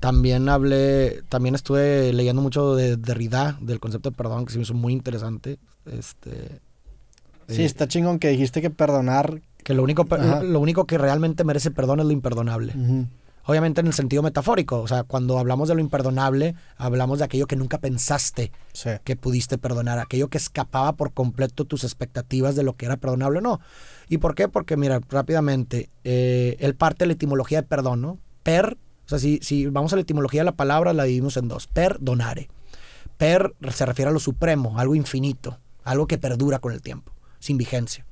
También hablé, también estuve leyendo mucho de Derrida, del concepto de perdón, que se me hizo muy interesante. Este, sí, eh, está chingón que dijiste que perdonar. Que lo único, lo único que realmente merece perdón es lo imperdonable. Obviamente en el sentido metafórico, o sea, cuando hablamos de lo imperdonable, hablamos de aquello que nunca pensaste que pudiste perdonar, aquello que escapaba por completo tus expectativas de lo que era perdonable o no. ¿Y por qué? Porque mira, rápidamente, eh, él parte de la etimología de perdón, ¿no? Per sea, si, vamos a la etimología de la palabra, la dividimos en dos. Per, donare. Per se refiere a lo supremo, algo infinito, algo que perdura con el tiempo, sin vigencia.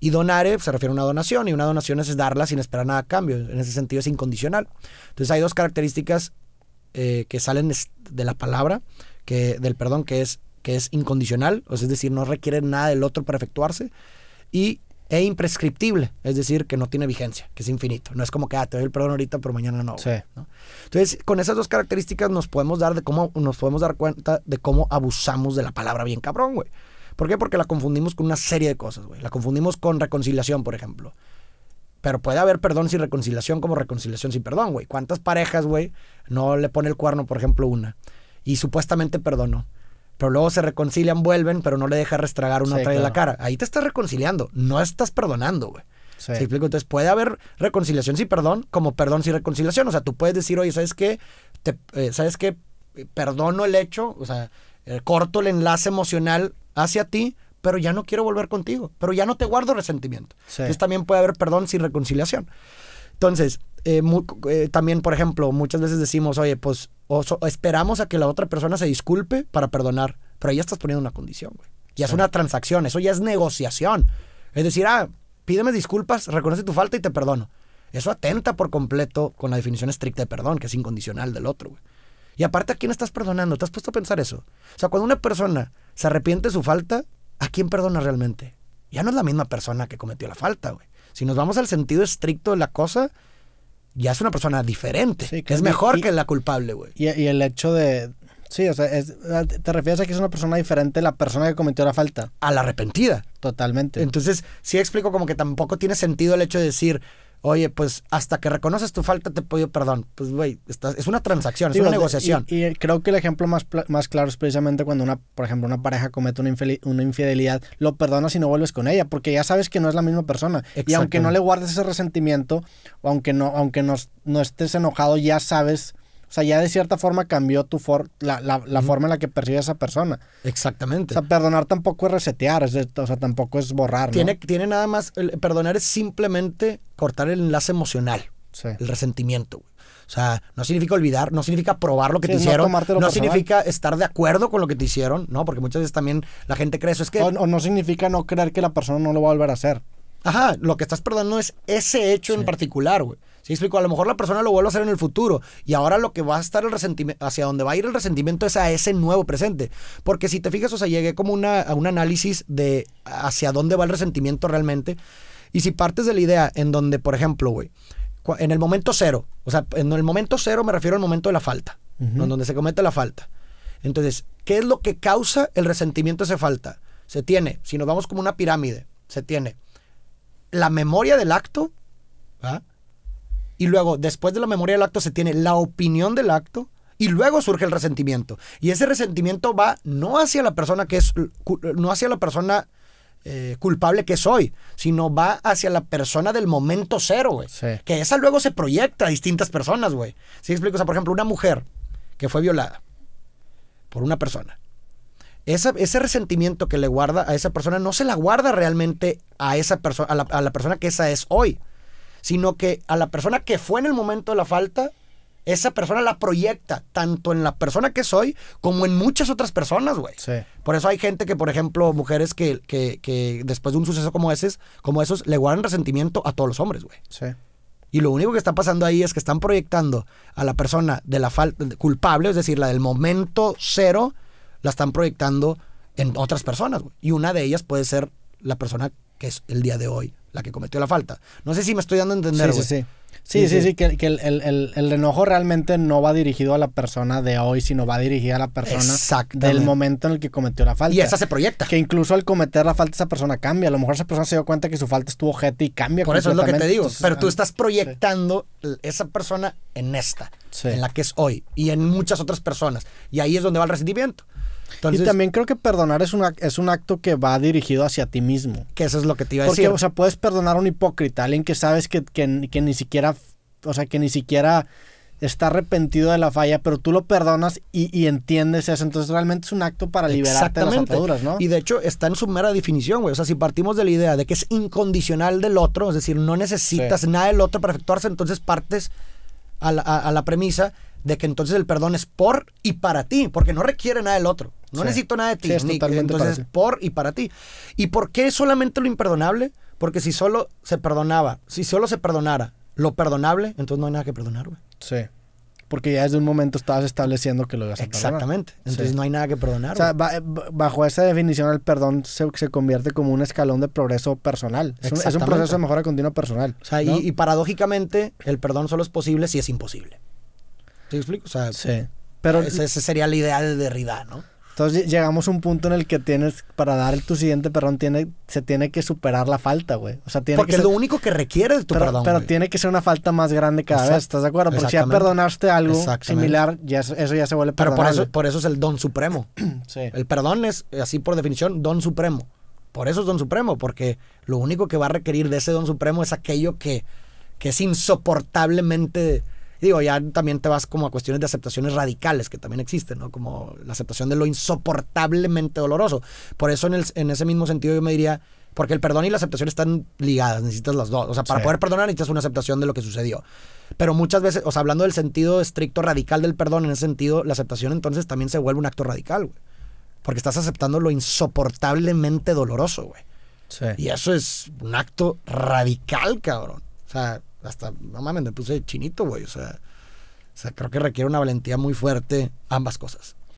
Y donare se refiere a una donación, y una donación es darla sin esperar nada a cambio. En ese sentido es incondicional. Entonces hay dos características eh, que salen de la palabra, que, del perdón, que es, que es incondicional, o es decir, no requiere nada del otro para efectuarse, y e imprescriptible, es decir, que no tiene vigencia, que es infinito. No es como que, ah, te doy el perdón ahorita, pero mañana no. Sí. Entonces, con esas dos características nos podemos dar de cómo nos podemos dar cuenta de cómo abusamos de la palabra bien cabrón, güey. ¿Por qué? Porque la confundimos con una serie de cosas, güey. La confundimos con reconciliación, por ejemplo. Pero puede haber perdón sin reconciliación como reconciliación sin perdón, güey. ¿Cuántas parejas, güey, no le pone el cuerno, por ejemplo, una? Y supuestamente perdonó pero luego se reconcilian, vuelven, pero no le deja restragar una otra la cara. Ahí te estás reconciliando, no estás perdonando, güey. Sí. Entonces puede haber reconciliación sin perdón, como perdón sin reconciliación. O sea, tú puedes decir, oye, ¿sabes qué? Te, eh, ¿Sabes qué? Perdono el hecho, o sea, eh, corto el enlace emocional hacia ti, pero ya no quiero volver contigo, pero ya no te guardo resentimiento. Entonces también puede haber perdón sin reconciliación. Entonces, eh, eh, también, por ejemplo, muchas veces decimos, oye, pues esperamos a que la otra persona se disculpe para perdonar, pero ahí ya estás poniendo una condición, güey. Ya es una transacción, eso ya es negociación. Es decir, ah, pídeme disculpas, reconoce tu falta y te perdono. Eso atenta por completo con la definición estricta de perdón, que es incondicional del otro, güey. Y aparte, ¿a quién estás perdonando? ¿Te has puesto a pensar eso? O sea, cuando una persona se arrepiente de su falta, ¿a quién perdona realmente? Ya no es la misma persona que cometió la falta, güey. Si nos vamos al sentido estricto de la cosa, ya es una persona diferente. es mejor que la culpable, güey. Y, el hecho de... Sí, o sea, ah, te refieres a que es una persona diferente la persona que cometió la falta. A la arrepentida. Totalmente. Entonces, sí explico como que tampoco tiene sentido el hecho de decir, Oye, pues hasta que reconoces tu falta te pido perdón. Pues, güey, es una transacción, es una negociación. Y, eh, creo que el ejemplo más, más claro es precisamente cuando una, por ejemplo, una pareja comete una, infidelidad, lo perdonas y no vuelves con ella, porque ya sabes que no es la misma persona. Y aunque no le guardes ese resentimiento, o aunque no, aunque no estés enojado, ya sabes o sea, ya de cierta forma cambió tu la, forma en la que percibes a esa persona. Exactamente. O sea, perdonar tampoco es resetear, o sea, tampoco es borrar. ¿no? Tiene, tiene nada más, perdonar es simplemente cortar el enlace emocional, el resentimiento. O sea, no significa olvidar, no significa probar lo que te hicieron, no, significa estar de acuerdo con lo que te hicieron, ¿no? Porque muchas veces también la gente cree eso. Es que... o, no significa no creer que la persona no lo va a volver a hacer. Ajá, lo que estás perdonando es ese hecho en particular, güey. ¿Sí explico? A lo mejor la persona lo vuelve a hacer en el futuro y ahora lo que va a estar el resentimiento, hacia donde va a ir el resentimiento es a ese nuevo presente. Porque si te fijas, o sea, llegué como una, a un análisis de hacia dónde va el resentimiento realmente. Y si partes de la idea en donde, por ejemplo, güey, en el momento cero, o sea, en el momento cero me refiero al momento de la falta, en donde se comete la falta. Entonces, ¿qué es lo que causa el resentimiento de esa falta? Se tiene, si nos vamos como una pirámide, se tiene la memoria del acto, ¿ah? y luego después de la memoria del acto se tiene la opinión del acto y luego surge el resentimiento. Y ese resentimiento va no hacia la persona que es, no hacia la persona eh, culpable que soy, sino va hacia la persona del momento cero, güey. Que esa luego se proyecta a distintas personas, güey. ¿Sí explico? O sea, por ejemplo, una mujer que fue violada por una persona. ese resentimiento que le guarda a esa persona no se la guarda realmente a esa persona, a la, a la persona que esa es hoy, sino que a la persona que fue en el momento de la falta, esa persona la proyecta tanto en la persona que soy como en muchas otras personas, güey. Por eso hay gente que, por ejemplo, mujeres que, que, que después de un suceso como ese, como esos, le guardan resentimiento a todos los hombres, güey. Sí. Y lo único que está pasando ahí es que están proyectando a la persona de la falta culpable, es decir, la del momento cero, la están proyectando en otras personas, güey. Y una de ellas puede ser la persona que es el día de hoy la que cometió la falta. No sé si me estoy dando a entender. Sí, sí, sí. Sí, sí, sí, que, el, enojo realmente no va dirigido a la persona de hoy, sino va dirigido a la persona del momento en el que cometió la falta. Y esa se proyecta. Que incluso al cometer la falta esa persona cambia. A lo mejor esa persona se dio cuenta que su falta estuvo objeto y cambia. Por eso es lo que te digo. Pero tú ah, estás proyectando esa persona en esta, en la que es hoy, y en muchas otras personas. Y ahí es donde va el resentimiento y también creo que perdonar es, es un acto que va dirigido hacia ti mismo. Que eso es lo que te iba a decir. Porque, o sea, puedes perdonar a un hipócrita, alguien que sabes que, ni siquiera, o sea, que ni siquiera está arrepentido de la falla, pero tú lo perdonas y, y entiendes eso. Entonces, realmente es un acto para liberarte de las ataduras, ¿no? Y de hecho, está en su mera definición, güey. O sea, si partimos de la idea de que es incondicional del otro, es decir, no necesitas nada del otro para efectuarse, entonces partes a la premisa de que entonces el perdón es por y para ti, porque no requiere nada del otro. No necesito nada de ti. entonces es por y para ti. ¿Y por qué solamente lo imperdonable? Porque si solo se perdonaba, si solo se perdonara lo perdonable, entonces no hay nada que perdonar, güey. Sí. Porque ya desde un momento estabas estableciendo que lo ibas a perdonar Exactamente. Entonces no hay nada que perdonar. O sea, bajo esa definición, el perdón se, se, convierte como un escalón de progreso personal. Es un, proceso de mejora continua personal. O sea, y paradójicamente, el perdón solo es posible si es imposible. ¿Te explico? O sea, sí. Pero, esa, sería la idea de Derrida, ¿no? Entonces llegamos a un punto en el que tienes, para dar tu siguiente perdón, tiene, se tiene que superar la falta, güey. O sea, tiene Porque es lo único que requiere de tu perdón. Pero tiene que ser una falta más grande cada vez, ¿estás de acuerdo? Porque si ya perdonaste algo similar, ya, eso ya se vuelve Pero por eso, es el don supremo. El perdón es, así por definición, don supremo. Por eso es don supremo, porque lo único que va a requerir de ese don supremo es aquello que, que es insoportablemente digo, ya también te vas como a cuestiones de aceptaciones radicales que también existen, ¿no? Como la aceptación de lo insoportablemente doloroso. Por eso en, ese mismo sentido yo me diría, porque el perdón y la aceptación están ligadas, necesitas las dos. O sea, para poder perdonar necesitas una aceptación de lo que sucedió. Pero muchas veces, o sea, hablando del sentido estricto radical del perdón, en ese sentido, la aceptación entonces también se vuelve un acto radical, güey. Porque estás aceptando lo insoportablemente doloroso, güey. Sí. Y eso es un acto radical, cabrón. O sea, hasta, no mames, me puse chinito, güey. O sea, o sea, creo que requiere una valentía muy fuerte ambas cosas.